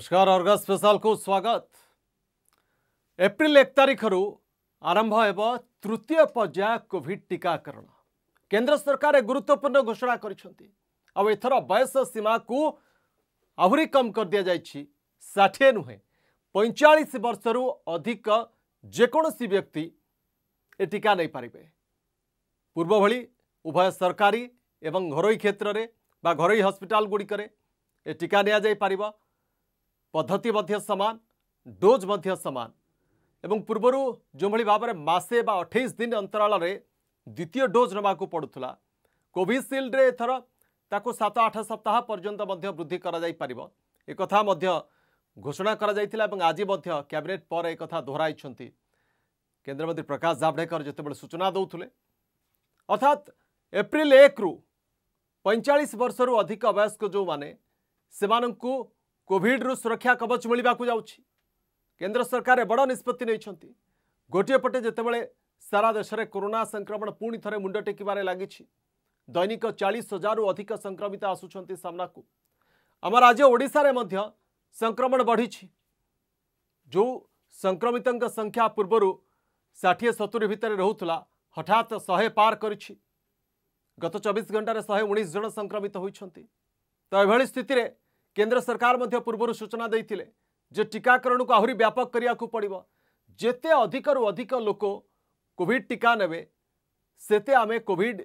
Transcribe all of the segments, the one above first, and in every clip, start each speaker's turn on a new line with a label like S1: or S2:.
S1: नमस्कार Argus special को स्वागत एप्रिल एक तारिख रु आरंभ हो तृतीय पर्याय कोविड टीकाकरण केंद्र सरकार गुरुत्वपूर्ण घोषणा कर बयस सीमा को आहरी कम कर दि जाए षाठी नुहे पैंचाश वर्ष रु अधिक जेकोसी व्यक्ति ए टीका नहीं पारे पूर्व भली उभय सरकारी एवं घर क्षेत्र में घर हस्पिटाल गुड़िक ए टीका निपर पद्धति सामान डोज सामान पूर्व जो भाव में मसे बा अठाईस दिन अंतराल द्वितीय डोज नाक नवा कोविशिल्ड में एथर ताको सात आठ सप्ताह पर्यंत वृद्धि करता घोषणा कर आज कैबिनेट पर एक दोहर केन्द्रमंत्री प्रकाश जावड़ेकर जिते सूचना दौले अर्थात एप्रिल एक रु पैंचाश रु अधिक वयस्क जो मैंने କୋଭିଡ୍ରୁ ସୁରକ୍ଷା କବଚ ମିଳିବାକୁ ଯାଉଛି କେନ୍ଦ୍ର ସରକାର ବଡ଼ ନିଷ୍ପତ୍ତି ନେଇଛନ୍ତି ଗୋଟିଏ ପଟେ ଯେତେବେଳେ ସାରା ଦେଶରେ କରୋନା ସଂକ୍ରମଣ ପୁଣି ଥରେ ମୁଣ୍ଡ ଟେକିବାରେ ଲାଗିଛି ଦୈନିକ ଚାଳିଶ ହଜାରରୁ ଅଧିକ ସଂକ୍ରମିତ ଆସୁଛନ୍ତି ସାମ୍ନାକୁ ଆମ ରାଜ୍ୟ ଓଡ଼ିଶାରେ ମଧ୍ୟ ସଂକ୍ରମଣ ବଢ଼ିଛି ଯେଉଁ ସଂକ୍ରମିତଙ୍କ ସଂଖ୍ୟା ପୂର୍ବରୁ ଷାଠିଏ ସତୁରି ଭିତରେ ରହୁଥିଲା ହଠାତ୍ ଶହେ ପାର କରିଛି ଗତ ଚବିଶ ଘଣ୍ଟାରେ ଶହେ ଉଣେଇଶ ଜଣ ସଂକ୍ରମିତ ହୋଇଛନ୍ତି ତ ଏଭଳି ସ୍ଥିତିରେ केन्द्र सरकार पूर्व सूचना देते जे टीकाकरण को आहरी व्यापक करने को पड़ जिते अधिकु अधिक लोक कोविड टीका ने आम कोविड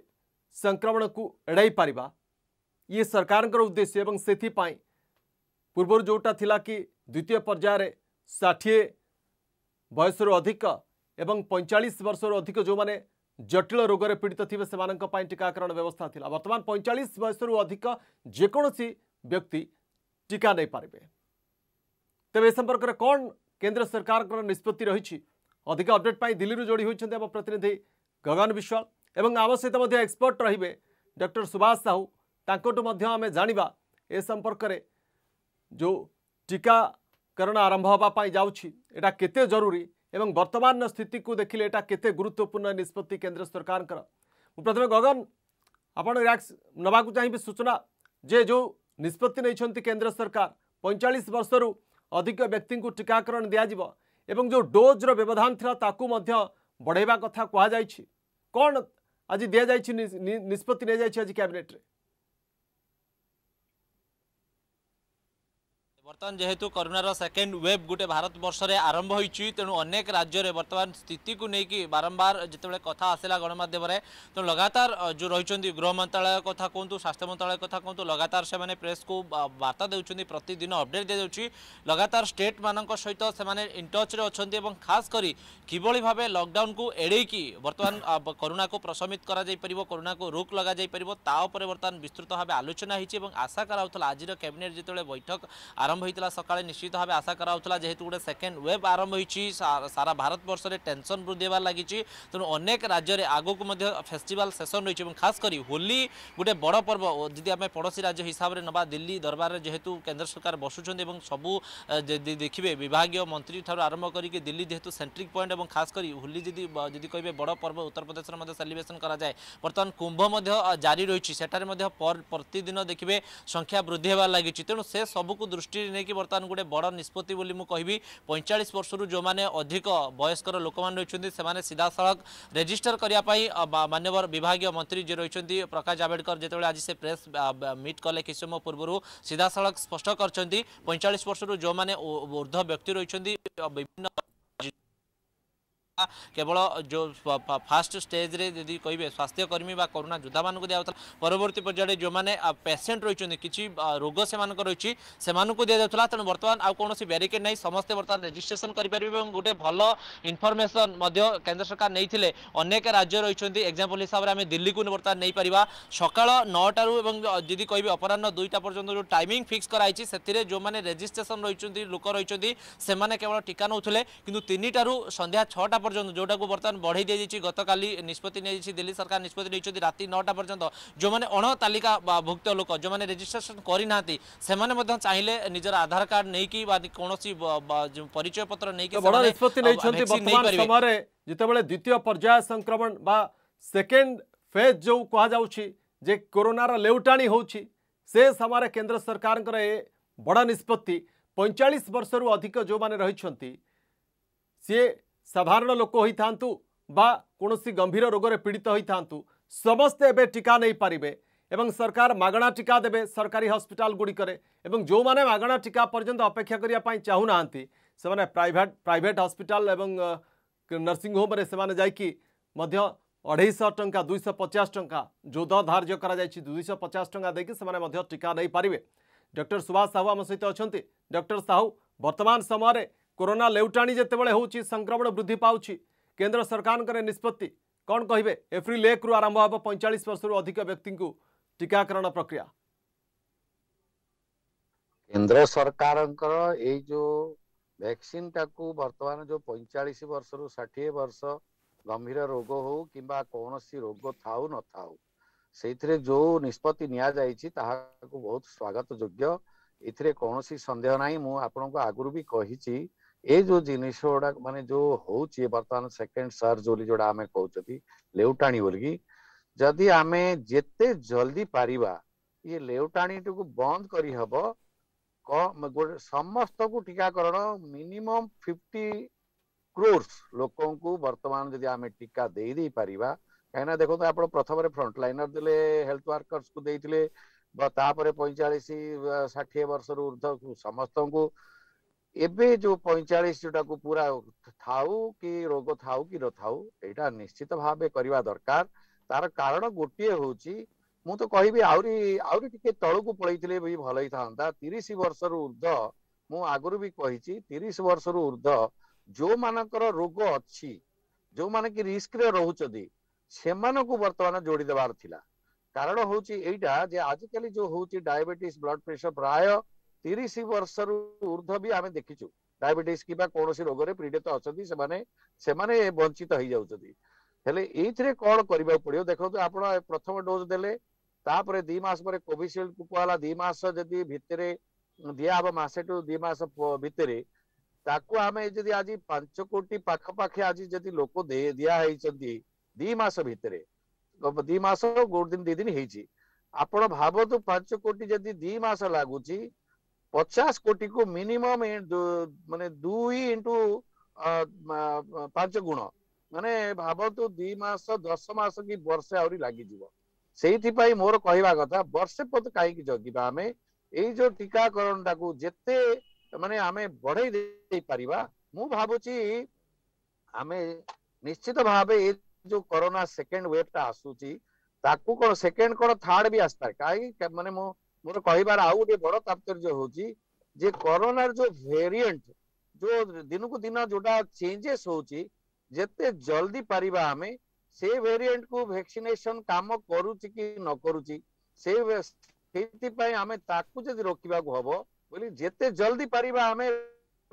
S1: संक्रमण को एड़ाई पार ये सरकार उद्देश्य एवं से पूर्व जोटा थी कि द्वितीय पर्यायर षाठी बयस अधिक पैंचाश वर्ष अधिक जो मैंने जटिल रोग से पीड़ित थे से टीकाकरण व्यवस्था थी बर्तमान पैंचाश बयस अधिक जेकोसी व्यक्ति टीका नहीं पारे तेरे संपर्क में कौन केन्द्र सरकार निष्पत्ति रही अधिक अपडेट पर दिल्ली जोड़ी होती आम प्रतिनिधि गगन विश्वाल सहित एक्सपर्ट रे डर सुभाष साहू ताकूम जाणी ए संपर्क में जो टीकाकरण आरंभ हाँपी जाटा के जरूरी एवं बर्तमान स्थित को देखिले यहाँ के गुरुत्वपूर्ण निष्पत्ति केन्द्र सरकार प्रथम गगन आपक्स नाकू चाहिए सूचना जे जो निष्पत्ति केन्द्र सरकार पैंचाश वर्ष रु अधिक व्यक्ति को टीकाकरण दिजिव एवं जो डोज्र व्यवधान था बढ़ेवा कथा कह आज दि जाए आज कैबिनेट्रे
S2: ବର୍ତ୍ତମାନ ଯେହେତୁ କରୋନାର ସେକେଣ୍ଡ ୱେଭ୍ ଗୋଟେ ଭାରତବର୍ଷରେ ଆରମ୍ଭ ହୋଇଛି ତେଣୁ ଅନେକ ରାଜ୍ୟରେ ବର୍ତ୍ତମାନ ସ୍ଥିତିକୁ ନେଇକି ବାରମ୍ବାର ଯେତେବେଳେ କଥା ଆସିଲା ଗଣମାଧ୍ୟମରେ ତେଣୁ ଲଗାତାର ଯେଉଁ ରହିଛନ୍ତି ଗୃହ ମନ୍ତ୍ରାଳୟ କଥା କୁହନ୍ତୁ ସ୍ୱାସ୍ଥ୍ୟ ମନ୍ତ୍ରାଳୟ କଥା କୁହନ୍ତୁ ଲଗାତାର ସେମାନେ ପ୍ରେସ୍କୁ ବାର୍ତ୍ତା ଦେଉଛନ୍ତି ପ୍ରତିଦିନ ଅପଡେଟ୍ ଦିଆଯାଉଛି ଲଗାତାର ଷ୍ଟେଟ୍ମାନଙ୍କ ସହିତ ସେମାନେ ଇନ୍ଟଚ୍ରେ ଅଛନ୍ତି ଏବଂ ଖାସ୍ କରି କିଭଳି ଭାବେ ଲକଡାଉନକୁ ଏଡ଼େଇକି ବର୍ତ୍ତମାନ କରୋନାକୁ ପ୍ରଶମିତ କରାଯାଇପାରିବ କରୋନାକୁ ରୋକ୍ ଲଗାଯାଇପାରିବ ତା ଉପରେ ବର୍ତ୍ତମାନ ବିସ୍ତୃତ ଭାବେ ଆଲୋଚନା ହୋଇଛି ଏବଂ ଆଶା କରାଯାଉଥିଲା ଆଜିର କ୍ୟାବିନେଟ୍ ଯେତେବେଳେ ବୈଠକ ଆରମ୍ଭ আরম্ভ হয়েছিল সকালে নিশ্চিত ভাবে আশা করা হচ্ছিল যেহেতু গোটে সেকেন্ড ওয়েব আরম্ভ হয়েছি সারা ভারতবর্ষের টেনশন বৃদ্ধি হওয়ার লাগিছে তেমন অনেক রাজ্যের আগুক ফেস্টিভাল সেসন রয়েছে এবং খাস করে হোলি গোটে বড় পর্ব যদি আমি পড়োশী রাজ্য হিসাবে নেবা দিল্লি দরবারে যেহেতু কেন্দ্র সরকার বসুছেন এবং সবু দেখবে বিভাগীয় মন্ত্রী ঠার আরম্ভ করি দিল্লি যেহেতু সেন্ট্রিক পয়েন্ট এবং খাস করে হোলি যদি যদি কে বড় পর্ব উত্তরপ্রদেশের মধ্যে সেলিব্রেশন করা যায় বর্তমান কুম্ভ মধ্য জারি রয়েছে সেটার মধ্যে প্রতিদিন দেখবে সংখ্যা বৃদ্ধি হওয়ার লাগিছে তেমন সে সবুক দৃষ্টি ନେଇକି ବର୍ତ୍ତମାନ ଗୋଟେ ବଡ଼ ନିଷ୍ପତ୍ତି ବୋଲି ମୁଁ କହିବି ପଇଁଚାଳିଶ ବର୍ଷରୁ ଯେଉଁମାନେ ଅଧିକ ବୟସ୍କର ଲୋକମାନେ ରହିଛନ୍ତି ସେମାନେ ସିଧାସଳଖ ରେଜିଷ୍ଟର କରିବା ପାଇଁ ମାନ୍ୟବର ବିଭାଗୀୟ ମନ୍ତ୍ରୀ ଯିଏ ରହିଛନ୍ତି ପ୍ରକାଶ ଜାଭେଡ଼କର ଯେତେବେଳେ ଆଜି ସେ ପ୍ରେସ୍ ମିଟ୍ କଲେ କିଛି ସମୟ ପୂର୍ବରୁ ସିଧାସଳଖ ସ୍ପଷ୍ଟ କରିଛନ୍ତି ପଇଁଚାଳିଶ ବର୍ଷରୁ ଯେଉଁମାନେ ଉର୍ଦ୍ଧ୍ୱ ବ୍ୟକ୍ତି ରହିଛନ୍ତି ବିଭିନ୍ନ কেবল যে ফার্স্ট স্টেজে যদি কহবে স্বাস্থ্যকর্মী বা করোনা যোদ্ধা মানুষ দিয়াওয়া পরবর্তী পর্যায়ে যে পেসেন্ট রয়েছেন কিছু রোগ সে রয়েছে সে দিয়াওয়া তেমন বর্তমান আছে ব্যারিকেড নাই সমস্ত বর্তমান রেজিষ্ট্রেসন করে পারবে এবং গোটে ভাল ইনফরমেসন কেন্দ্র সরকার নিয়ে অনেক রাজ্য রয়েছেন এক্সাম্পল হিসাবে আমি দিল্লি কু বর্তমান নিয়ে পার সকাল নটার এবং যদি কহবি অপরাহ দুইটা পর্যন্ত যে টাইমিং ফিক্স করা হয়েছে সেটি যে রেজিষ্ট্রেসন রয়েছেন লোক রয়েছেন সে কেবল টিকা নৌলে কিন্তু তিনটার সন্ধ্যা ছটা পর্যন্ত যেটাকে বর্তমান বড়াই দিয়েছে গতকাল নিষ্পতি নিয়েছে দিল্লি সরকার নিষ্পতি নিয়েছেন রাতে নটা পর্যন্ত যে অণ তালিকাভুক্ত লোক যে রেজিষ্ট্রেসন করে না সে চাইলে নিজের আধার কার্ড নেই বা কোণী পরিচয় পত্র নেই যেতবে
S1: দ্বিতীয় পর্যায় সংক্রমণ বা সেকেন্ড ফেজ যে কুহযাচ্ছি যে কোরোনার লেউটাণী হচ্ছে সে সময় কেন্দ্র সরকার এ বড় নিষ্পতি পঁয়চাশ বর্ষর অধিক যে রয়েছেন সি साधारण लोक होती गंभीर रोग से पीड़ित होता समस्ते एवं टीका नहीं पारे एवं सरकार मागणा टीका देवे सरकारी हस्पिटाल गुड़िकवं जो मैंने मगणा टीका पर्यटन अपेक्षा करने चाहूना से private private hospital nursing home से अढ़ईश टाँग दुईश पचास टाँग जोध धार्ज कर दुईश पचास टाँचा देखिए से टीका नहीं पारे डक्टर सुभाष साहू आम सहित अच्छा डक्टर साहू बर्तमान समय କରୋନା ଲେଉଟାଣି ଯେତେବେଳେ ହେଉଛି ସଂକ୍ରମଣ ବୃଦ୍ଧି ପାଉଛି କେନ୍ଦ୍ର ସରକାରଙ୍କର ନିଷ୍ପତ୍ତି କ'ଣ କହିବେ ଏପ୍ରିଲ ଏକରୁ ଆରମ୍ଭ ହେବ ପଇଁଚାଳିଶ ବର୍ଷରୁ ଅଧିକ ବ୍ୟକ୍ତିଙ୍କୁ ଟିକାକରଣ ପ୍ରକ୍ରିୟା
S3: କେନ୍ଦ୍ର ସରକାରଙ୍କର ଏଇ ଯୋଉ ଭ୍ୟାକ୍ସିନଟାକୁ ବର୍ତ୍ତମାନ ଯୋଉ ପଇଁଚାଳିଶ ବର୍ଷରୁ ଷାଠିଏ ବର୍ଷ ଗମ୍ଭୀର ରୋଗ ହଉ କିମ୍ବା କୌଣସି ରୋଗ ଥାଉ ନଥାଉ ସେଇଥିରେ ଯୋଉ ନିଷ୍ପତ୍ତି ନିଆଯାଇଛି ତାହାକୁ ବହୁତ ସ୍ୱାଗତ ଯୋଗ୍ୟ ଏଥିରେ କୌଣସି ସନ୍ଦେହ ନାହିଁ ମୁଁ ଆପଣଙ୍କୁ ଆଗରୁ ବି କହିଛି जो जिन गुडा मानते जो हूँ बर्तमान सेकेंड सर्ज जो आम कहटाणी बोल की जदि आम जिते जल्दी पारा ये लेटाणी टी बंद कर समस्त को टीकाकरण मिनिमम फिफ्टी क्रोर्स लोक बर्तमान जी आम टीका दे पारा कहीं देखो तो आप प्रथम फ्रंटलाइनर दे हेल्थ वर्कर्स को देते पैंचाश ठाठी वर्ष रु ऊर्ध समस्त को ଏବେ ଯୋଉ ପଇଁଚାଳିଶ ଯୋଉଟାକୁ ପୁରା ଥାଉ କି ରୋଗ ଥାଉ କି ନଥାଉ ଏଇଟା ନିଶ୍ଚିତ ଭାବେ କରିବା ଦରକାର ତାର କାରଣ ଗୋଟିଏ ହଉଛି ମୁଁ ତ କହିବି ଆହୁରି ଆହୁରି ଟିକେ ତଳକୁ ପଳେଇଥିଲେ ବି ଭଲ ହେଇଥାନ୍ତା ତିରିଶ ବର୍ଷରୁ ଉର୍ଦ୍ଧ ମୁଁ ଆଗରୁ ବି କହିଛି ତିରିଶ ବର୍ଷରୁ ଉର୍ଦ୍ଧ ଯୋଉମାନଙ୍କର ରୋଗ ଅଛି ଯୋଉମାନେ କି ରିସ୍କରେ ରହୁଛନ୍ତି ସେମାନଙ୍କୁ ବର୍ତ୍ତମାନ ଯୋଡି ଦେବାର ଥିଲା କାରଣ ହଉଛି ଏଇଟା ଯେ ଆଜିକାଲି ଯୋଉ ହଉଛି ଡାଇବେଟିସ ବ୍ଲଡ ପ୍ରେସର ପ୍ରାୟ ତିରିଶ ବର୍ଷରୁ ଉର୍ଦ୍ଧ ବି ଆମେ ଦେଖିଛୁ ଡାଇବେଟିସ୍ କିମ୍ବା କୌଣସି ରୋଗରେ ପୀଡ଼ିତ ଅଛନ୍ତି ସେମାନେ ସେମାନେ ବଞ୍ଚିତ ହେଇଯାଉଛନ୍ତି ହେଲେ ଏଇଥିରେ କ'ଣ କରିବାକୁ ପଡ଼ିବ ଦେଖନ୍ତୁ ଆପଣ ପ୍ରଥମ ଡୋଜ୍ ଦେଲେ ତାପରେ ଦି ମାସ ପରେ କୋଭିସିଲ୍ଡକୁ କୁହାଗଲା ଦି ମାସ ଯଦି ଭିତରେ ଦିଆହବ ମାସେଠୁ ଦି ମାସ ଭିତରେ ତାକୁ ଆମେ ଯଦି ଆଜି ପାଞ୍ଚ କୋଟି ପାଖାପାଖି ଆଜି ଯଦି ଲୋକ ଦିଆ ହେଇଛନ୍ତି ଦି ମାସ ଭିତରେ ଦି ମାସ ଗୋଟେ ଦିନ ଦି ଦିନ ହେଇଛି ଆପଣ ଭାବନ୍ତୁ ପାଞ୍ଚ କୋଟି ଯଦି ଦି ମାସ ଲାଗୁଛି પચાસ કોટી કો મિનિમમ મને ଦୁଇ ଇଣ୍ଟୁ ପାଞ୍ଚ ଗୁଣ ମାନେ ଭାବନ୍ତୁ ଦୁଇ ମାସ ଦଶ ମାସ କି ବର୍ଷେ ଆହୁରି ଲାଗିଯିବ ସେଇଥିପାଇଁ ମୋର କହିବା କଥା ବର୍ଷେ ପର୍ଯ୍ୟନ୍ତ କାହିଁକି ଜଗିବା ଆମେ ଏଇ ଯୋଉ ଟୀକାକରଣଟାକୁ ଯେତେ ମାନେ ଆମେ ବଢେଇ ଦେଇପାରିବା ମୁଁ ଭାବୁଛି ଆମେ ନିଶ୍ଚିତ ଭାବେ ଏ ଯୋଉ କରୋନା ସେକେଣ୍ଡ ୱେଭଟା ଆସୁଛି ତାକୁ କଣ ସେକେଣ୍ଡ କଣ ଥାର୍ଡ ବି ଆସିପାରେ କାହିଁକି ମାନେ ମୁଁ ମୋର କହିବାର ଆଉ ଗୋଟିଏ ବଡ ତାତ୍ପର୍ଯ୍ୟ ହଉଛି ଯେ କରୋନାର ଯୋଉ ଭେରିଏଣ୍ଟ ଯୋଉ ଦିନକୁ ଦିନ ଯୋଉଟା ଚେଞ୍ଜେସ୍ ହଉଛି ଯେତେ ଜଲ୍ଦି ପାରିବା ଆମେ ସେ ଭେରିଏଣ୍ଟକୁ ଭ୍ୟାକ୍ସିନେସନ କାମ କରୁଛି କି ନ କରୁଛି ସେ ସେଇଥିପାଇଁ ଆମେ ତାକୁ ଯଦି ରୋକିବାକୁ ହବ ବୋଲି ଯେତେ ଜଲ୍ଦି ପାରିବା ଆମେ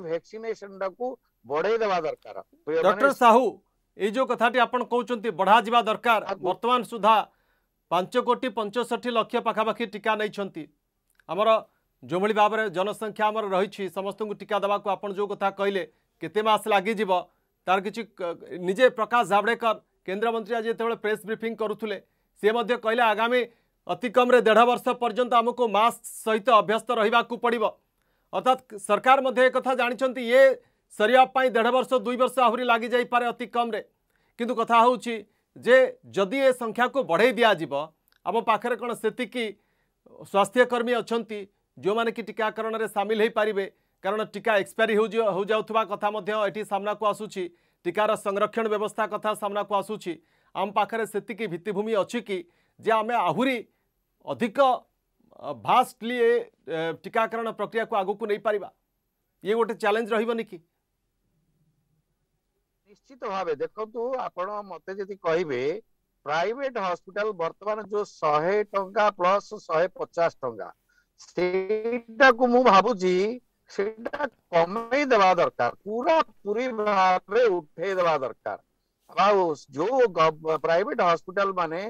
S3: ଭ୍ୟାକ୍ସିନେସନଟାକୁ ବଢେଇ ଦେବା ଦରକାର
S1: ଡକ୍ଟର ସାହୁ ଏଇ ଯୋଉ କଥାଟି ଆପଣ କହୁଛନ୍ତି ବଢାଯିବା ଦରକାର ବର୍ତ୍ତମାନ ସୁଦ୍ଧା ପାଞ୍ଚ କୋଟି ପଞ୍ଚଷଠି ଲକ୍ଷ ପାଖାପାଖି ଟିକା ନେଇଛନ୍ତି ଆମର ଯେଉଁଭଳି ଭାବରେ ଜନସଂଖ୍ୟା ଆମର ରହିଛି ସମସ୍ତଙ୍କୁ ଟିକା ଦେବାକୁ ଆପଣ ଯେଉଁ କଥା କହିଲେ କେତେ ମାସ ଲାଗିଯିବ ତାର କିଛି ନିଜେ ପ୍ରକାଶ ଜାଭଡ଼େକର କେନ୍ଦ୍ରମନ୍ତ୍ରୀ ଆଜି ଯେତେବେଳେ ପ୍ରେସ୍ ବ୍ରିଫିଂ କରୁଥିଲେ ସିଏ ମଧ୍ୟ କହିଲେ ଆଗାମୀ ଅତି କମ୍ରେ ଦେଢ଼ ବର୍ଷ ପର୍ଯ୍ୟନ୍ତ ଆମକୁ ମାସ୍କ ସହିତ ଅଭ୍ୟସ୍ତ ରହିବାକୁ ପଡ଼ିବ ଅର୍ଥାତ୍ ସରକାର ମଧ୍ୟ ଏକଥା ଜାଣିଛନ୍ତି ଇଏ ସରିବା ପାଇଁ ଦେଢ଼ ବର୍ଷ ଦୁଇ ବର୍ଷ ଆହୁରି ଲାଗିଯାଇପାରେ ଅତି କମ୍ରେ କିନ୍ତୁ କଥା ହେଉଛି जे जदि ए संख्या को बढ़ई दिजिव आम पाखे कौन से स्वास्थ्यकर्मी अच्छा जो मैंने कि टीकाकरण में सामिल हो पारे कारण टीका एक्सपायरी हो जाऊ कथा ये सामना को आसूसी टीकार संरक्षण व्यवस्था कथा सामना को आसूरी आम पाखे से भित्तिमि अच्छी जे आम आहरी अधिक भास्टली टीकाकरण प्रक्रिया को आगक नहीं पार ये गोटे चैलेंज रही
S3: निश्चित ভাবে দেখকন্তু आपण मते जदी कहिबे प्राइवेट हॉस्पिटल वर्तमान जो 100 টঙ্কা প্লাস 150 টঙ্কা স্টেডাক মু ভাবুজি স্টেডাক কমই দরকার পুরো পুরি ভাবে উদ্ভেদ দরকার আবাও যে প্রাইভেট हॉस्पिटल माने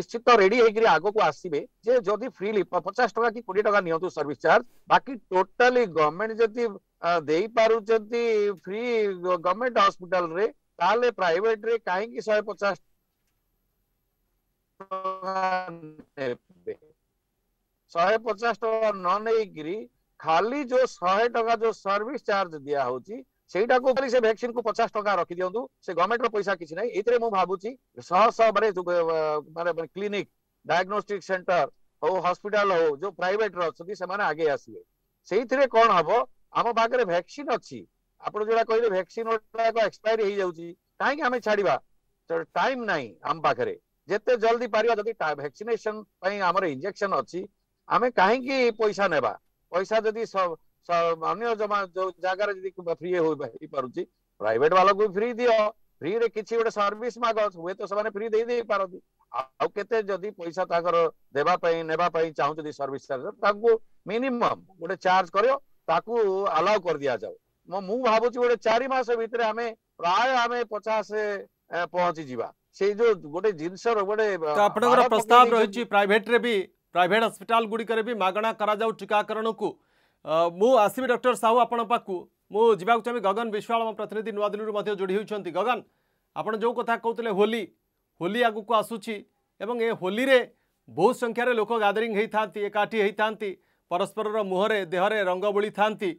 S3: निश्चित റെഡി হেগিলে আগକୁ আসিবে যে যদি ফ্রি লি 50 টঙ্কা কি 20 টঙ্কা নিহতো সার্ভিস চার্জ বাকি টোটালি गवर्नमेंट যদি फ्री गवर्नमेंट हॉस्पिटल रे ताले प्राइवेट रे कहीं की पचास शहे पचास टा न खाली जो शहे टका जो सर्विस चार्ज दिया होची सेटा से वैक्सीन को 50 टका रखी दियंतु से गवर्नमेंट रो पैसा किछ नै एतरे मु भाबुची सह सह बरे माने क्लिनिक डायग्नोस्टिक सेंटर हो हॉस्पिटल हो जो प्राइवेट रो छथि से माने आगे आसी सेइ थरे ଆମ ପାଖରେ ଭ୍ୟାକ୍ସିନ ଅଛି ଆପଣ ଯୋଉଟା କହିଲେ ଭ୍ୟାକ୍ସିନ ଗୁଡାକ ଏକ୍ସପାୟାର ହେଇଯାଉଛି କାହିଁକି ଆମେ ଛାଡିବା ଟାଇମ ନାହିଁ ଆମ ପାଖରେ ଯେତେ ଜଲ୍ଦି ପାରିବା ଯଦି ଭ୍ୟାକ୍ସିନେସନ ପାଇଁ ଆମର ଇଞ୍ଜେକ୍ସନ ଅଛି ଆମେ କାହିଁକି ପଇସା ନେବା ପଇସା ଯଦି ଅନ୍ୟ ଜମା ଯୋଉ ଜାଗାରେ ଯଦି ଫ୍ରି ହେଇପାରୁଛି ପ୍ରାଇଭେଟ ବାଲାକୁ ଫ୍ରି ଦିଅ ଫ୍ରିରେ କିଛି ଗୋଟେ ସର୍ଭିସ ମାଗ ହୁଏତ ସେମାନେ ଫ୍ରି ଦେଇ ଦେଇପାରନ୍ତି ଆଉ କେତେ ଯଦି ପଇସା ତାଙ୍କର ଦେବା ପାଇଁ ନେବା ପାଇଁ ଚାହୁଁଛନ୍ତି ସର୍ଭିସ ତାଙ୍କୁ ମିନିମମ ଗୋଟେ ଚାର୍ଜ କରିବ ତାକୁ ଆଲାଉ କରିଦିଆଯାଉ ମୁଁ ଭାବୁଛି ଗୋଟେ ଚାରି ମାସ ଭିତରେ ଆମେ ପ୍ରାୟ ଆମେ ପଚାଶ ପହଞ୍ଚିଯିବା ସେଇ ଯୋଉ ଗୋଟେ ଜିନିଷର ଗୋଟେ ଆପଣଙ୍କର ପ୍ରସ୍ତାବ ରହିଛି
S1: ପ୍ରାଇଭେଟରେ ବି ପ୍ରାଇଭେଟ ହସ୍ପିଟାଲ ଗୁଡ଼ିକରେ ବି ମାଗଣା କରାଯାଉ ଟୀକାକରଣକୁ ମୁଁ ଆସିବି ଡକ୍ଟର ସାହୁ ଆପଣଙ୍କ ପାଖକୁ ମୁଁ ଯିବାକୁ ଚାହିଁବି ଗଗନ ବିଶ୍ୱାଳ ପ୍ରତିନିଧି ନୂଆଦିଲ୍ଲୀରୁ ମଧ୍ୟ ଯୋଡ଼ି ହୋଇଛନ୍ତି ଗଗନ ଆପଣ ଯେଉଁ କଥା କହୁଥିଲେ ହୋଲି ହୋଲି ଆଗକୁ ଆସୁଛି ଏବଂ ଏ ହୋଲିରେ ବହୁତ ସଂଖ୍ୟାରେ ଲୋକ ଗ୍ୟାଦରିଂ ହେଇଥାନ୍ତି ଏକାଠି ହେଇଥାନ୍ତି ପରସ୍ପରର ମୁହଁରେ ଦେହରେ ରଙ୍ଗ ବୁଳିଥାନ୍ତି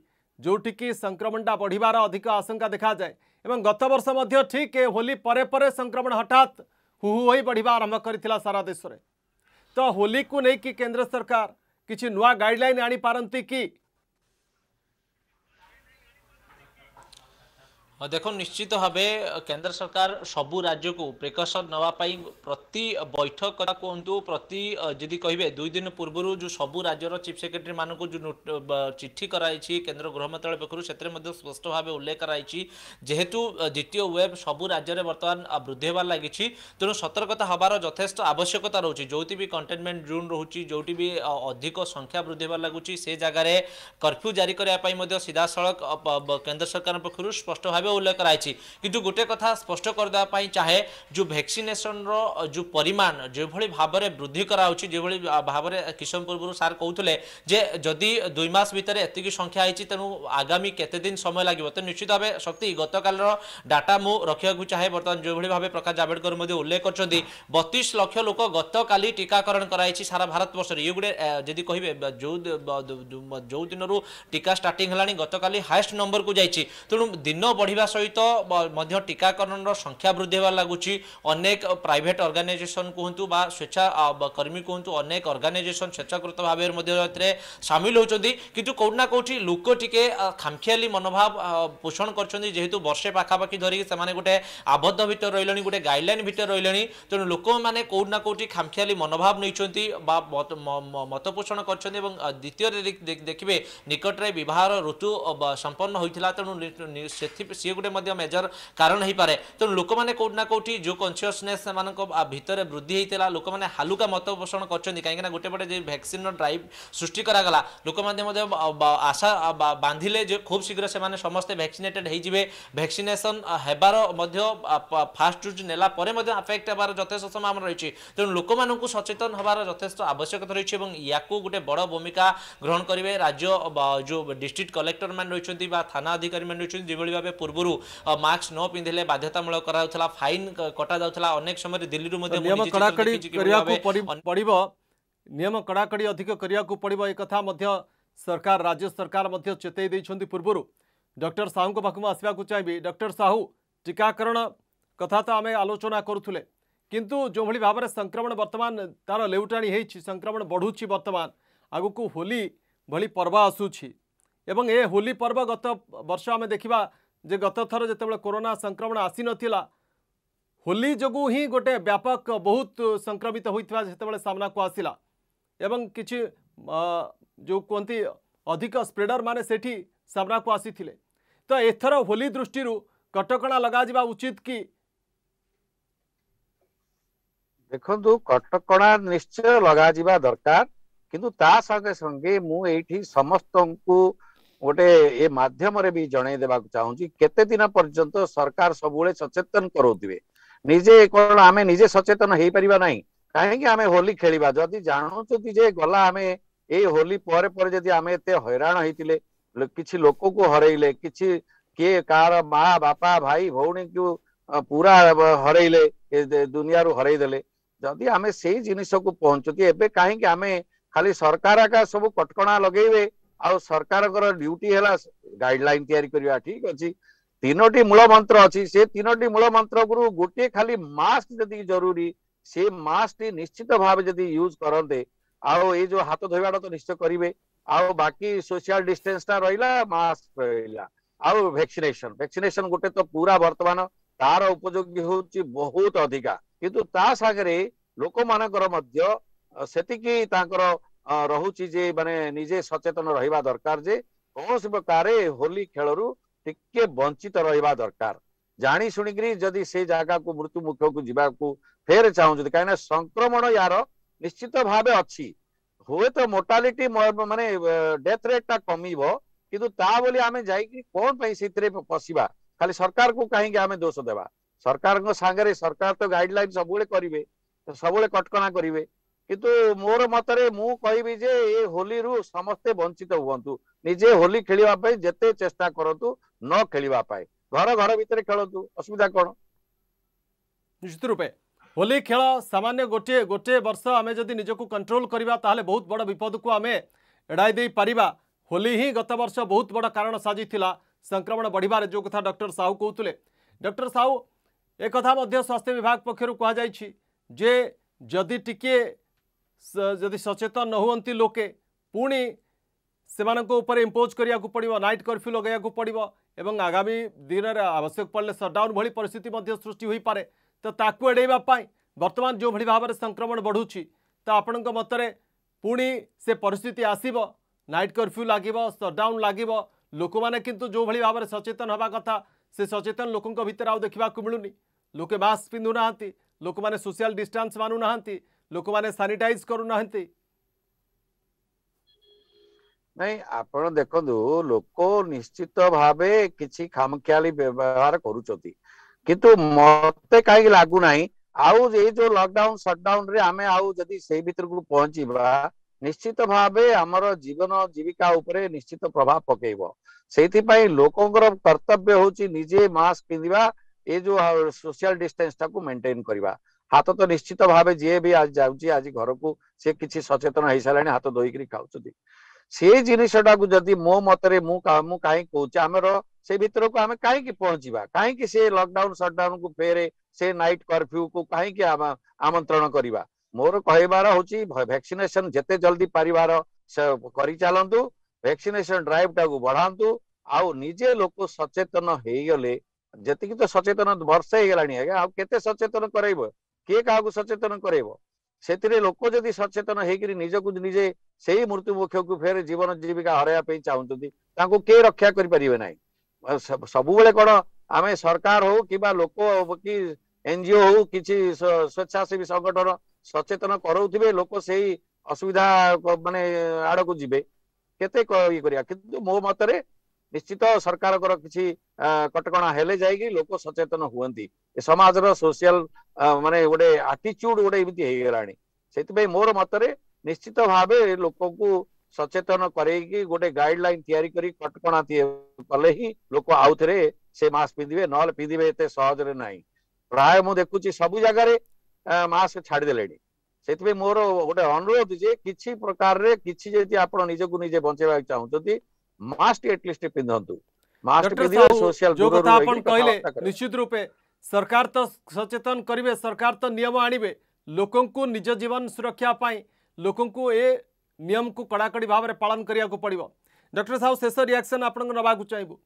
S1: ଯେଉଁଠିକି ସଂକ୍ରମଣଟା ବଢ଼ିବାର ଅଧିକ ଆଶଙ୍କା ଦେଖାଯାଏ ଏବଂ ଗତବର୍ଷ ମଧ୍ୟ ଠିକ୍ ହୋଲି ପରେ ପରେ ସଂକ୍ରମଣ ହଠାତ୍ ହୁହୁ ହୋଇ ବଢ଼ିବା ଆରମ୍ଭ କରିଥିଲା ସାରା ଦେଶରେ ତ ହୋଲିକୁ ନେଇକି କେନ୍ଦ୍ର ସରକାର କିଛି ନୂଆ ଗାଇଡ଼ଲାଇନ୍ ଆଣିପାରନ୍ତି କି
S2: দেখুন ନିଶ୍ଚିତ ଭାବେ କେନ୍ଦ୍ର ସରକାର ସବୁ ରାଜ୍ୟକୁ ପ୍ରିକସନ୍ ନେବା ପାଇଁ ପ୍ରତି ବୈଠକ କଥା କୁହନ୍ତୁ ପ୍ରତି ଯଦି କହିବେ ଦୁଇ ଦିନ ପୂର୍ବରୁ ଯେଉଁ ସବୁ ରାଜ୍ୟର ଚିଫ୍ ସେକ୍ରେଟାରୀମାନଙ୍କୁ ଯେଉଁ ଚିଠି କରାଯାଇଛି କେନ୍ଦ୍ର ଗୃହ ମନ୍ତ୍ରାଳୟ ପକ୍ଷରୁ ସେଥିରେ ମଧ୍ୟ ସ୍ପଷ୍ଟ ଭାବେ ଉଲ୍ଲେଖ କରାଯାଇଛି ଯେହେତୁ ଦ୍ୱିତୀୟ ୱେବ୍ ସବୁ ରାଜ୍ୟରେ ବର୍ତ୍ତମାନ ବୃଦ୍ଧି ହେବାରେ ଲାଗିଛି ତେଣୁ ସତର୍କତା ହେବାର ଯଥେଷ୍ଟ ଆବଶ୍ୟକତା ରହୁଛି ଯେଉଁଠି ବି କଣ୍ଟେନମେଣ୍ଟ ଜୋନ୍ ରହୁଛି ଯେଉଁଠି ବି ଅଧିକ ସଂଖ୍ୟା ବୃଦ୍ଧି ହେବାରେ ଲାଗୁଛି ସେ ଜାଗାରେ କର୍ଫ୍ୟୁ ଜାରି କରିବା ପାଇଁ ମଧ୍ୟ ସିଧାସଳଖ କେନ୍ଦ୍ର ସରକାରଙ୍କ ପକ୍ଷରୁ ସ୍ପଷ୍ଟ ଭାବେ ଭାବେ ଉଲ୍ଲେଖ କରାଯାଇଛି କିନ୍ତୁ ଗୋଟେ କଥା ସ୍ପଷ୍ଟ କରିଦେବା ପାଇଁ ଚାହେଁ ଯେଉଁ ଭ୍ୟାକ୍ସିନେସନର ଯେଉଁ ପରିମାଣ যেভাবে ভাবে বৃদ্ধি করা হচ্ছে যেভাবে ভাবে কিষণ পূর্ব স্যার কৌলে যে যদি দুই মাস ভিতরে এতকি সংখ্যা হয়েছে তেমন আগামী কেতদিন সময় লাগবে তো নিশ্চিত ভাবে শক্তি গতকাল ডাটা মু রক্ষা চাহে বর্তমান যেভাবে ভাবে প্রকাশ জাভেদকর উল্লেখ করছেন বতিশ লক্ষ লোক গতকাল টিকাকরণ করা হয়েছে সারা ভারতবর্ষের ইয়ে গুড়ে যদি কহবে যে দিন টিকা স্টার্টিং হল গতকাল হায়েস্ট নম্বরক যাই তেমন দিন বড়ি ବଢ଼ିବା ସହିତ ମଧ୍ୟ ଟିକାକରଣର ସଂଖ୍ୟା ବୃଦ୍ଧି ହେବାରେ ଲାଗୁଛି ଅନେକ ପ୍ରାଇଭେଟ୍ ଅର୍ଗାନାଇଜେସନ୍ କୁହନ୍ତୁ ବା ସ୍ୱେଚ୍ଛାକର୍ମୀ କୁହନ୍ତୁ ଅନେକ ଅର୍ଗାନାଇଜେସନ୍ ସ୍ୱେଚ୍ଛାକୃତ ଭାବରେ ମଧ୍ୟ ଏଥିରେ ସାମିଲ ହେଉଛନ୍ତି କିନ୍ତୁ କେଉଁଠି ନା କେଉଁଠି ଲୋକ ଟିକେ ଖାମଖିଆଲି ମନୋଭାବ ପୋଷଣ କରିଛନ୍ତି ଯେହେତୁ ବର୍ଷେ ପାଖାପାଖି ଧରିକି ସେମାନେ ଗୋଟେ ଆବଦ୍ଧ ଭିତରେ ରହିଲେଣି ଗୋଟେ ଗାଇଡ଼ଲାଇନ୍ ଭିତରେ ରହିଲେଣି ତେଣୁ ଲୋକମାନେ କେଉଁଠି ନା କେଉଁଠି ଖାମଖିଆଲି ମନୋଭାବ ନେଇଛନ୍ତି ବା ମତ ପୋଷଣ କରିଛନ୍ତି ଏବଂ ଦ୍ୱିତୀୟରେ ଦେଖିବେ ନିକଟରେ ବିବାହର ଋତୁ ସମ୍ପନ୍ନ ହୋଇଥିଲା ତେଣୁ সি গোটে মেজর কারণ হইপরে তেমন লোক মানে কোটি না কোটি যে কনসিয়সনেস সে ভিতরে বৃদ্ধি হয়েছিল লোক মানে হালুকা মত পোষণ করছেন কিনা গোটে পটে যে ভ্যাকসিন ড্রাইভ সৃষ্টি করা গলা লোক মানে আশা বাঁধিলে যে খুব শীঘ্র সে সমস্তে ভ্যাকসিনেটেড হয়ে যাবে ভ্যাকসিনেসন হবার ফার্স্ট ডোজ নেলা পরে আফেক্ট হবার যথেষ্ট সম্ভাবনা রয়েছে তেমন লোক সচেতন হবার যথেষ্ট আবশ্যকতা রয়েছে এবং ইয়াকু গোটে বড় ভূমিকা গ্রহণ করবে রাজ্য যে ডিস্ট্রিক্ট কলেক্টর মানে রয়েছেন বা থানা অধিকারী মানে রয়েছেন যেভাবে ভাবে পূর্ব पूर्व मास्क न पिंधे बाध्यतामूलक फाइन कटा जाक समय दिल्ली नियम कड़ाकड़ी
S1: अधिक करने पड़ एक सरकार राज्य सरकार चेत पूर्व डक्टर साहू को पाखु आसवाक चाहिए डक्टर साहू टीकाकरण कथा तो आम आलोचना करुले किंतु जो भाई भाव संक्रमण बर्तमान तार लेटाणी हो संक्रमण बढ़ुच्ची बर्तमान को होली भर्व आसूँ ए होली पर्व गत वर्ष आम देखा ଯେ ଗତଥର ଯେତେବେଳେ କରୋନା ସଂକ୍ରମଣ ଆସିନଥିଲା ହୋଲି ଯୋଗୁଁ ହିଁ ଗୋଟେ ବ୍ୟାପକ ବହୁତ ସଂକ୍ରମିତ ହୋଇଥିବା ସେତେବେଳେ ସାମ୍ନାକୁ ଆସିଲା ଏବଂ କିଛି ଯେଉଁ କୁହନ୍ତି ଅଧିକ ସ୍ପ୍ରେଡର ମାନେ ସେଠି ସାମ୍ନାକୁ ଆସିଥିଲେ ତ ଏଥର ହୋଲି ଦୃଷ୍ଟିରୁ କଟକଣା ଲଗାଯିବା ଉଚିତ କି
S3: ଦେଖନ୍ତୁ କଟକଣା ନିଶ୍ଚୟ ଲଗାଯିବା ଦରକାର କିନ୍ତୁ ତା ସଙ୍ଗେ ସଙ୍ଗେ ମୁଁ ଏଇଠି ସମସ୍ତଙ୍କୁ गोटे ये मध्यम भी जनईदे चाहूंगी केते दिन पर्यंत सरकार सब सचेतन करोथे निजे कौन आम निजे सचेतन हो पारा ना कहीं आम होली खेल जदि जे गला आम ये होली पर आम एत हईराण होते किसी लोक को हरईले कि किए कार माँ बापा भाई भौणी को पूरा हरईले दुनिया रु हरईदे जदि आम से जिनस को पहुंचती एवं कहीं आम खाली सरकार का सब कटक लगे ଆଉ ସରକାରଙ୍କର ଡ୍ୟୁଟି ହେଲା ଗାଇଡଲାଇନ ତିଆରି କରିବା ଠିକ ଅଛି ତିନୋଟି ମୂଳ ମନ୍ତ୍ର ଅଛି ସେ ତିନୋଟି ମୂଳ ମନ୍ତ୍ରକୁ ଗୋଟିଏ ଖାଲି ମାସ୍କ ଯେତିକି ଜରୁରୀ ସେ ମାସ୍କଟି ନିଶ୍ଚିତ ଭାବେ ଯଦି ୟୁଜ କରନ୍ତେ ଆଉ ଏଇ ଯୋଉ ହାତ ଧୋଇବାଟା ତ ନିଶ୍ଚୟ କରିବେ ଆଉ ବାକି ସୋସିଆଲ ଡିଷ୍ଟାନ୍ସଟା ରହିଲା ମାସ୍କ ରହିଲା ଆଉ ଭ୍ୟାକ୍ସିନେସନ ଭ୍ୟାକ୍ସିନେସନ ଗୋଟେ ତ ପୁରା ବର୍ତ୍ତମାନ ତାର ଉପଯୋଗୀ ହଉଛି ବହୁତ ଅଧିକା କିନ୍ତୁ ତା ସାଙ୍ଗରେ ଲୋକମାନଙ୍କର ମଧ୍ୟ ସେତିକି ତାଙ୍କର रहुची जे माने निजे सचेतन रहिबा दरकार जे कोनो से प्रकारे होली खेलरु टिक्के वंचित रहा दरकार जानी सुनिगरी जदि से जागा को मृत्यु मुख को जिबा को फेर चाहू जदि काईना संक्रमण यार निश्चित भाव अच्छी होए तो मोर्टालिटी मान डेथ रेट ता कमीबो किंतु ता बोली आमे जाईकी कोन पई सितरे पसिबा खाली सरकार को कहेंगे आमे दोष देबा सरकार को सांगरे सरकार तो गाइडलाइन सबुले करिवे तो सबुले कटकना करिवे କିନ୍ତୁ ମୋର ମତରେ ମୁଁ କହିବି ଯେ ଏ ହୋଲିରୁ ସମସ୍ତେ ବଞ୍ଚିତ ହୁଅନ୍ତୁ ନିଜେ ହୋଲି ଖେଳିବା ପାଇଁ ଯେତେ ଚେଷ୍ଟା କରନ୍ତୁ ନ ଖେଳିବା ପାଇଁ ଘର ଘର ଭିତରେ ଖେଳନ୍ତୁ ଅସୁବିଧା କ'ଣ
S1: ନିଶ୍ଚିତ ରୂପେ ହୋଲି ଖେଳ ସାମାନ୍ୟ ଗୋଟିଏ ଗୋଟିଏ ବର୍ଷ ଆମେ ଯଦି ନିଜକୁ କଣ୍ଟ୍ରୋଲ କରିବା ତାହେଲେ ବହୁତ ବଡ଼ ବିପଦକୁ ଆମେ ଏଡ଼ାଇ ଦେଇପାରିବା ହୋଲି ହିଁ ଗତ ବର୍ଷ ବହୁତ ବଡ଼ କାରଣ ସାଜିଥିଲା ସଂକ୍ରମଣ ବଢ଼ିବାରେ ଯେଉଁ କଥା ଡକ୍ଟର ସାହୁ କହୁଥିଲେ ଡକ୍ଟର ସାହୁ ଏକଥା ମଧ୍ୟ ସ୍ୱାସ୍ଥ୍ୟ ବିଭାଗ ପକ୍ଷରୁ କୁହାଯାଇଛି ଯେ ଯଦି ଟିକିଏ ଯଦି ସଚେତନ ନ ହୁଅନ୍ତି ଲୋକେ ପୁଣି ସେମାନଙ୍କ ଉପରେ ଇମ୍ପୋଜ୍ କରିବାକୁ ପଡ଼ିବ ନାଇଟ୍ କର୍ଫ୍ୟୁ ଲଗାଇବାକୁ ପଡ଼ିବ ଏବଂ ଆଗାମୀ ଦିନରେ ଆବଶ୍ୟକ ପଡ଼ିଲେ ସଟ୍ଡାଉନ୍ ଭଳି ପରିସ୍ଥିତି ମଧ୍ୟ ସୃଷ୍ଟି ହୋଇପାରେ ତ ତାକୁ ଏଡ଼େଇବା ପାଇଁ ବର୍ତ୍ତମାନ ଯେଉଁଭଳି ଭାବରେ ସଂକ୍ରମଣ ବଢ଼ୁଛି ତ ଆପଣଙ୍କ ମତରେ ପୁଣି ସେ ପରିସ୍ଥିତି ଆସିବ ନାଇଟ୍ କର୍ଫ୍ୟୁ ଲାଗିବ ସଟ୍ଡାଉନ୍ ଲାଗିବ ଲୋକମାନେ କିନ୍ତୁ ଯେଉଁଭଳି ଭାବରେ ସଚେତନ ହେବା କଥା ସେ ସଚେତନ ଲୋକଙ୍କ ଭିତରେ ଆଉ ଦେଖିବାକୁ ମିଳୁନି ଲୋକେ ମାସ୍କ ପିନ୍ଧୁନାହାନ୍ତି ଲୋକମାନେ ସୋସିଆଲ ଡିଷ୍ଟାନ୍ସ ମାନୁନାହାନ୍ତି ଲୋକମାନେ ସାନିଟାଇଜ କରୁନାହାନ୍ତି
S3: ନାଇଁ ଆପଣ ଦେଖନ୍ତୁ ଲୋକ ନିଶ୍ଚିତ ଭାବେ କିଛି ଖାମଖିଆଲି ବ୍ୟବହାର କରୁଛନ୍ତି କିନ୍ତୁ ମତେ କାହିଁକି ଲାଗୁନାହିଁ ଆଉ ଏଇ ଯୋଉ ଲକଡାଉନ ସଟଡାଉନ ରେ ଆମେ ଆଉ ଯଦି ସେଇ ଭିତରକୁ ପହଞ୍ଚିବା ନିଶ୍ଚିତ ଭାବେ ଆମର ଜୀବନ ଜୀବିକା ଉପରେ ନିଶ୍ଚିତ ପ୍ରଭାବ ପକେଇବ ସେଇଥିପାଇଁ ଲୋକଙ୍କର କର୍ତ୍ତବ୍ୟ ହଉଛି ନିଜେ ମାସ୍କ ପିନ୍ଧିବା ଏ ଯୋଉ ସୋସିଆଲ ଡିଷ୍ଟାନ୍ସ ଟାକୁ ମେଣ୍ଟେନ କରିବା हाथ तो निश्चित भाव जी भी जाऊँगी आज घर को सी किसी सचेतन हो सारे हाथ धोकर खाऊ से मो मतरे कहीं कहचे आम से भितर को आम कहीं पहुंचा कहीं लकडाउन सटडाउन को फेरे से नाइट कर्फ्यू को कहीं आमंत्रण करवा मोर कहार हूँ भैक्सीनेसन जेत जल्दी पार कर चलतु भैक्सीनेसन ड्राइव टा को बढ़ात आजे लोक सचेतन हो गले जी तो सचेतन वर्ष हो गला आते सचेतन कर କିଏ କାହାକୁ ସଚେତନ କରେଇବ ସେଥିରେ ଲୋକ ଯଦି ସଚେତନ ହେଇକିରି ନିଜକୁ ନିଜେ ସେଇ ମୃତ୍ୟୁ ମୁଖ୍ୟକୁ ଫେରେ ଜୀବନ ଜୀବିକା ହରାଇବା ପାଇଁ ଚାହୁଁଛନ୍ତି ତାଙ୍କୁ କିଏ ରକ୍ଷା କରିପାରିବେ ନାହିଁ ସବୁବେଳେ କଣ ଆମେ ସରକାର ହଉ କିମ୍ବା ଲୋକ କି ଏନ୍ଜିଓ ହଉ କିଛି ସ୍ୱେଚ୍ଛାସେବୀ ସଂଗଠନ ସଚେତନ କରଉଥିବେ ଲୋକ ସେଇ ଅସୁବିଧା ମାନେ ଆଡକୁ ଯିବେ କେତେ ଇଏ କରିବା କିନ୍ତୁ ମୋ ମତରେ ନିଶ୍ଚିତ ସରକାରଙ୍କର କିଛି କଟକଣା ହେଲେ ଯାଇକି ଲୋକ ସଚେତନ ହୁଅନ୍ତି ଏ ସମାଜର ସୋସିଆଲ ମାନେ ଗୋଟେ ଆଟିଚ୍ୟୁଡ ଗୋଟେ ଏମିତି ହେଇଗଲାଣି ସେଥିପାଇଁ ମୋର ମତରେ ନିଶ୍ଚିତ ଭାବେ ଲୋକଙ୍କୁ ସଚେତନ କରେଇକି ଗୋଟେ ଗାଇଡଲାଇନ ତିଆରି କରି କଟକଣା କଲେ ହିଁ ଲୋକ ଆଉଥରେ ସେ ମାସ୍କ ପିନ୍ଧିବେ ନହେଲେ ପିନ୍ଧିବେ ଏତେ ସହଜରେ ନାହିଁ ପ୍ରାୟ ମୁଁ ଦେଖୁଛି ସବୁ ଜାଗାରେ ମାସ୍କ ଛାଡ଼ିଦେଲେଣି ସେଥିପାଇଁ ମୋର ଗୋଟେ ଅନୁରୋଧ ଯେ କିଛି ପ୍ରକାରରେ କିଛି ଯଦି ଆପଣ ନିଜକୁ ନିଜେ ବଞ୍ଚେଇବାକୁ ଚାହୁଁଛନ୍ତି માસ્ટ એટલી સ્ટેપી નહોતું માસ્ટ બધી સોશિયાલ જો કથા આપણ કહીલે
S1: નિશ્ચિત રૂપે સરકાર તો સચેતન કરીબે સરકાર તો નિયમ આણીબે લોકંકુ નિજ જીવન સુરક્ષા પાઈ લોકંકુ એ નિયમકુ કડાકડી ભાવરે પાળન કરિયાકુ પડિબ ડક્ટર સાહુ શેષ રિએક્શન આપણને નવાકુ ચાહીબુ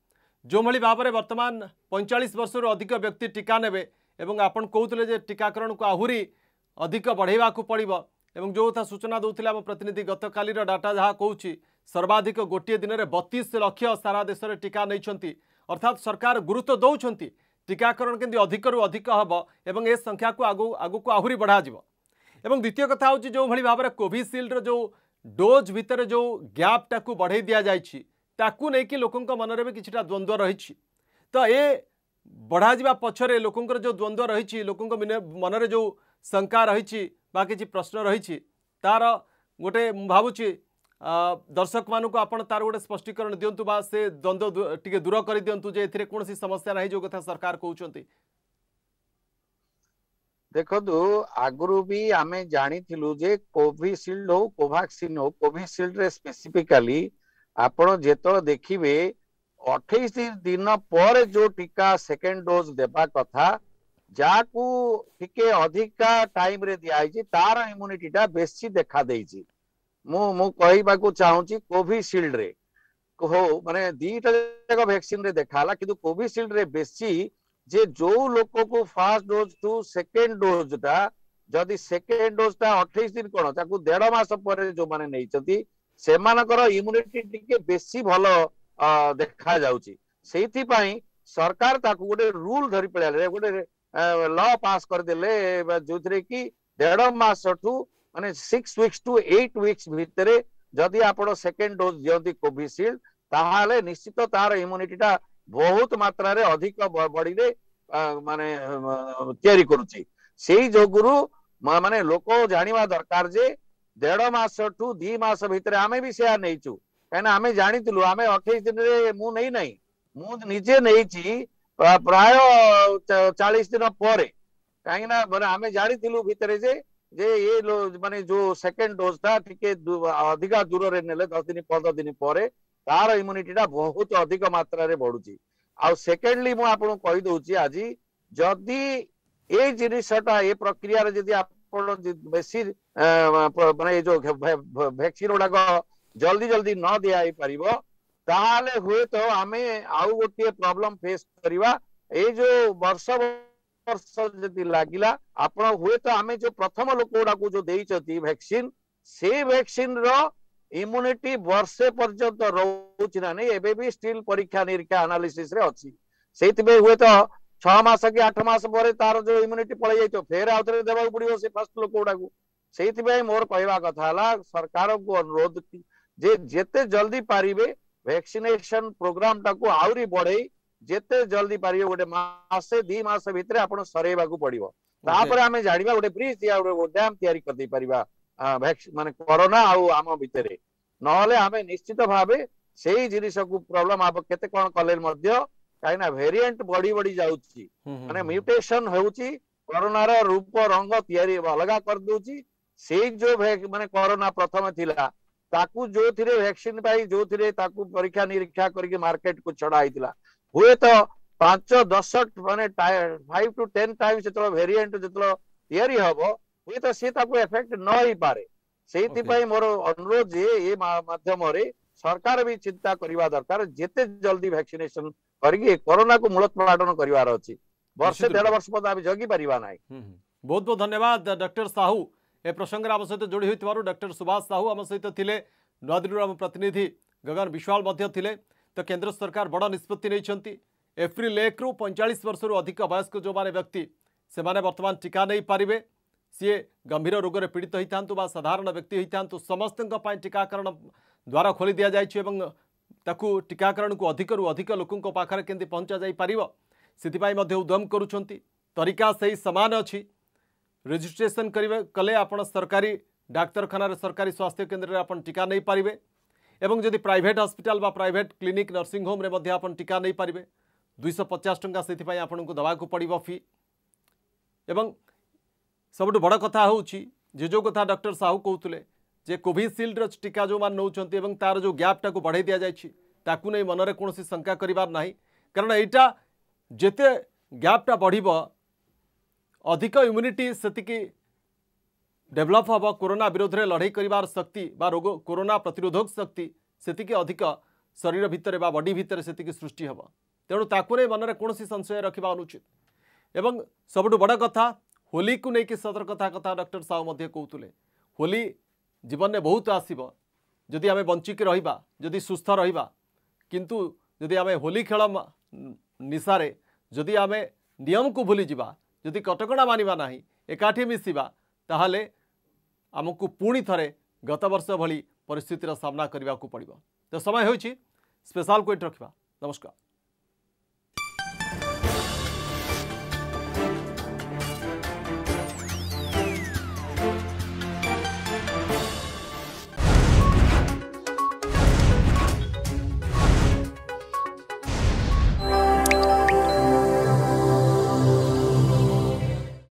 S1: ଯେଉଁଭଳି ଭାବରେ ବର୍ତ୍ତମାନ ପଇଁଚାଳିଶ ବର୍ଷରୁ ଅଧିକ ବ୍ୟକ୍ତି ଟିକା ନେବେ ଏବଂ ଆପଣ କହୁଥିଲେ ଯେ ଟିକାକରଣକୁ ଆହୁରି ଅଧିକ ବଢ଼େଇବାକୁ ପଡ଼ିବ ଏବଂ ଯେଉଁ କଥା ସୂଚନା ଦେଉଥିଲେ ଆମ ପ୍ରତିନିଧି ଗତକାଲିର ଡାଟା ଯାହା କହୁଛି सर्वाधिक गोटे दिन में बतीस लक्ष सारा देश में टीका नहीं अर्थात सरकार गुरुत्व दौरान टीकाकरण के अधिक रु अधिक हम ए संख्या को आगु आगुक आहरी बढ़ा द्वितीय कथा हूँ जो भाई भाव में कोविशिल्ड रो डोज भितर जो गैपटा को बढ़े दि जाए कि लोकों मनरे भी किसी द्वंद्व रही तो ये बढ़ा पक्ष लोकंर जो द्वंद्व रही लोक मनरे जो शंका रही कि प्रश्न रही तार गोटे मुझे दर्शक मानक आपण तार गोटे स्पष्टीकरण दिंतु बा से द्वंद्व टी दूर कर दिंतु जे एथिरे समस्या नाही जो कथा सरकार कहउचंती
S3: देखु आगुरी भी आम जानी जे कोविशील्ड कोभाक्सीन हो कोविशील्ड रे स्पेसिफिकाली ଆପଣ ଯେତେବେଳେ ଦେଖିବେ ଅଠେଇଶ ଦିନ ପରେ ଯୋଉ ଟୀକା ସେକେଣ୍ଡ ଡୋଜ୍ ଦେବା କଥା ଯାହାକୁ ଟିକେ ଅଧିକା ଟାଇମରେ ଦିଆହେଇଛି ତାର ଇମ୍ୟୁନିଟିଟା ବେଶୀ ଦେଖା ମୁଁ ମୁଁ କହିବାକୁ ଚାହୁଁଛି କୋଭିସିଲ୍ଡରେ ହଉ ମାନେ ଦିଟା ଯାକ ଭ୍ୟାକ୍ସିନରେ ଦେଖାହେଲା କିନ୍ତୁ କୋଭିସିଲ୍ଡରେ ବେଶୀ ଯେ ଯୋଉ ଲୋକକୁ ଫାର୍ଷ୍ଟ ଡୋଜ୍ ଟୁ ସେକେଣ୍ଡ ଡୋଜ୍ଟା ଯଦି ସେକେଣ୍ଡ ଡୋଜ୍ଟା ଅଠେଇଶ ଦିନ କ'ଣ ତାକୁ ଦେଢ ମାସ ପରେ ଯୋଉମାନେ ନେଇଛନ୍ତି ସେମାନଙ୍କର ଇମ୍ୟୁନିଟି ଟିକେ ବେଶୀ ଭଲ ଦେଖାଯାଉଛି ସେଇଥିପାଇଁ ସରକାର ତାକୁ ଗୋଟେ ରୁଲ ଧରି ପଳେଇଲେ ଗୋଟେ ଲ ପାସ୍ କରିଦେଲେ ଯୋଉଥିରେ କି ଦେଢ ମାସଠୁ মানে six weeks to eight weeks ଭିତରେ ଯଦି ଆପଣ ସେକେଣ୍ଡ ଡୋଜ୍ ଦିଅନ୍ତି କୋଭିସିଲ୍ଡ ତାହେଲେ ନିଶ୍ଚିତ ତାର ଇମ୍ୟୁନିଟିଟା ବହୁତ ମାତ୍ରାରେ ଅଧିକ ବଡିରେ ମାନେ ତିଆରି କରୁଛି ସେଇ ଯୋଗୁରୁ ମାନେ ଲୋକ ଜାଣିବା ଦରକାର ଯେ ଦେଢ ମାସଠୁ ଦି ମାସ ଭିତରେ ଆମେ ବି ସେୟା ନେଇଛୁ କାହିଁକିନା ଆମେ ଜାଣିଥିଲୁ ଆମେ ଅଠେଇଶ ଦିନରେ ମୁଁ ନେଇ ନାହିଁ ମୁଁ ନିଜେ ନେଇଛି ପ୍ରାୟ ଚାଳିଶ ଦିନ ପରେ କାହିଁକିନା ମାନେ ଆମେ ଜାଣିଥିଲୁ ଭିତରେ ଯେ যে এই মানে যে সেকেন্ড ডোজটা ଟିକେ ଅଧିକା ଦୂରରେ ନେଲେ ଦଶ ଦିନ ପନ୍ଦର ଦିନ ପରେ ତାର ଇମ୍ୟୁନିଟିଟା ବହୁତ ଅଧିକ ମାତ୍ରାରେ ବଢୁଛି ଆଉ ସେକେଣ୍ଡଲି ମୁଁ ଆପଣଙ୍କୁ କହିଦଉଛି ଆଜି ଯଦି ଏଇ ଜିନିଷଟା ଏ ପ୍ରକ୍ରିୟାରେ ଯଦି ଆପଣ ବେଶୀ ମାନେ ଏ ଯୋଉ ଭ୍ୟାକ୍ସିନ ଗୁଡାକ ଜଲ୍ଦି ଜଲ୍ଦି ନ ଦିଆହେଇ ପାରିବ ତାହେଲେ ହୁଏତ ଆମେ ଆଉ ଗୋଟିଏ ପ୍ରୋବ୍ଲେମ ଫେସ୍ କରିବା ଏଇ ଯୋଉ ବର୍ଷ ବର୍ଷ ଯଦି ଲାଗିଲା ଆପଣ ହୁଏତ ଆମେ ଯୋଉ ପ୍ରଥମ ଲୋକ ଗୁଡାକୁ ଯୋଉ ଦେଇଛନ୍ତି ଭ୍ୟାକ୍ସିନ ସେ ଭ୍ୟାକ୍ସିନର ଇମ୍ୟୁନିଟି ବର୍ଷେ ପର୍ଯ୍ୟନ୍ତ ରହୁଛି ନା ନାହିଁ ଏବେ ବି ଷ୍ଟିଲ୍ ପରୀକ୍ଷା ନିରୀକ୍ଷା ଆନାଲିସିସରେ ଅଛି ସେଇଥିପାଇଁ ହୁଏତ ଛଅ ମାସ କି ଆଠ ମାସ ପରେ ତାର ଯୋଉ ଇମ୍ୟୁନିଟି ପଳେଇ ଯାଇଥିବ ଫେର ଆଉ ଥରେ ଦେବାକୁ ପଡିବ ସେ ଫାଷ୍ଟ ଲୋକ ଗୁଡାକୁ ସେଇଥିପାଇଁ ମୋର କହିବା କଥା ହେଲା ସରକାରଙ୍କୁ ଅନୁରୋଧ ଯେ ଯେତେ ଜଲ୍ଦି ପାରିବେ ଭ୍ୟାକ୍ସିନେସନ ପ୍ରୋଗ୍ରାମଟାକୁ ଆହୁରି ବଢେଇ ଯେତେ ଜଲ୍ଦି ପାରିବେ ଗୋଟେ ମାସେ ଦି ମାସ ଭିତରେ ଆପଣ ସରେଇବାକୁ ପଡିବ ତାପରେ ଆମେ ଜାଣିବା ଗୋଟେ ବ୍ରିଜ ଡ୍ୟାମ ତିଆରି କରିଦେଇ ପାରିବା ମାନେ କରୋନା ଆଉ ଆମ ଭିତରେ ନହେଲେ ଆମେ ନିଶ୍ଚିତ ଭାବେ ସେଇ ଜିନିଷକୁ ପ୍ରୋବ୍ଲେମ ହବ କେତେ କଣ କଲେ ମଧ୍ୟ କାହିଁକିନା ଭେରିଏଣ୍ଟ ବଢି ବଢି ଯାଉଛି ମାନେ ମ୍ୟୁଟେସନ ହେଉଛି କରୋନାର ରୂପ ରଙ୍ଗ ତିଆରି ଅଲଗା କରିଦଉଛି ସେଇ ଯୋଉ ମାନେ କରୋନା ପ୍ରଥମେ ଥିଲା ତାକୁ ଯୋଉଥିରେ ଭ୍ୟାକ୍ସିନ ପାଇଁ ଯୋଉଥିରେ ତାକୁ ପରୀକ୍ଷା ନିରୀକ୍ଷା କରିକି ମାର୍କେଟକୁ ଛଡା ହେଇଥିଲା ହୁଏତ ପାଞ୍ଚ ଦଶ ମାନେ ଫାଇଭ ଟୁ ଟେନ୍ ଟାଇମ୍ସ ଯେତେବେଳେ ଭେରିଏଣ୍ଟ ଯେତେବେଳେ ତିଆରି ହବ ହୁଏତ ସିଏ ତାକୁ ଏଫେକ୍ଟ ନ ହେଇପାରେ ସେଇଥିପାଇଁ ମୋର ଅନୁରୋଧ ଯେ ଏ ମାଧ୍ୟମରେ ସରକାର ବି ଚିନ୍ତା କରିବା ଦରକାର ଯେତେ ଜଲ୍ଦି ଭ୍ୟାକ୍ସିନେସନ କରିକି ଏ କରୋନାକୁ ମୂଳୋତ୍ପାଟନ କରିବାର ଅଛି ବର୍ଷେ ଦେଢ଼ ବର୍ଷ ପର୍ଯ୍ୟନ୍ତ
S1: ଆମେ ଜଗି ପାରିବା ନାହିଁ ବହୁତ ବହୁତ ଧନ୍ୟବାଦ ଡକ୍ଟର ସାହୁ ଏ ପ୍ରସଙ୍ଗରେ ଆମ ସହିତ ଯୋଡ଼ି ହୋଇଥିବାରୁ ଡକ୍ଟର ସୁଭାଷ ସାହୁ ଆମ ସହିତ ଥିଲେ ନୂଆଦିଲ୍ଲୀରୁ ଆମ ପ୍ରତିନିଧି ଗଗନ ବିଶ୍ୱାଳ ମଧ୍ୟ ଥିଲେ तो केन्द्र सरकार बड़ निष्पत्ति नहीं एप्रिल एक रु पैंचाश वर्ष रू अधिक वयस्क जो मैंने व्यक्ति से मैंने वर्तमान टीका नहीं पारे सीए गंभीर रोग में पीड़ित होता बा साधारण व्यक्ति होता समस्त टीकाकरण द्वार खोली दि जाएँ टीकाकरण को अधिक रु अधिक लोकों पाखे के पहुँचा जापर से उद्यम करुं तरीका से ही सामान अच्छी रेजिट्रेसन कले आप सरकारी डाक्तखाना सरकारी स्वास्थ्य केन्द्र में आप टीका नहीं पारे এবং যদি প্রাইভেট হসপিটাল বা প্রাইভেট ক্লিনিক নার্সিং হোম রে মধ্যে আপন টিকা নেহি পারিবে 250 টাকা সেটি পাই আপনক দবা কো পড়িব ফি এবং সবটো বড় কথা হউচি যে যে কথা ডক্টর সাহু কউতলে যে কোভি শিল্ডৰ টিকা যো মান নউচন্তি এবং তার যো গ্যাপটা কো বড়াই দিয়া যায়চি তাকু নেহি মনৰে কোনসি സംকা করিবার নাহি কারণ এটা জেতে গ্যাপটা বড়িব অধিক ইমিউনিটি সেটি কি डेभलप हम कोरोना विरोध में लड़े कर शक्ति रोग कोरोना प्रतिरोधक शक्ति से अधिक शरीर भितर बडी भितर से सृष्टि हे तेणु ताक मन में कौन संशय रखा अनुचित एवं सबुठ बड़ कथा होली को लेकिन सतर्कता कथा डक्टर साहू मध्य कहते होली जीवन में बहुत आसब जदि आम बंचिक रहा जदि सुस्थ रहा किंतु जदि आम होली खेल निशार जदि आम नियम को भूली जा कटका मानवा ना एकाठी मिसा तो आमको पुणी थे गत बर्ष भरी सामना करने को पड़ तो समय हो स्पेशल क्विट रखा नमस्कार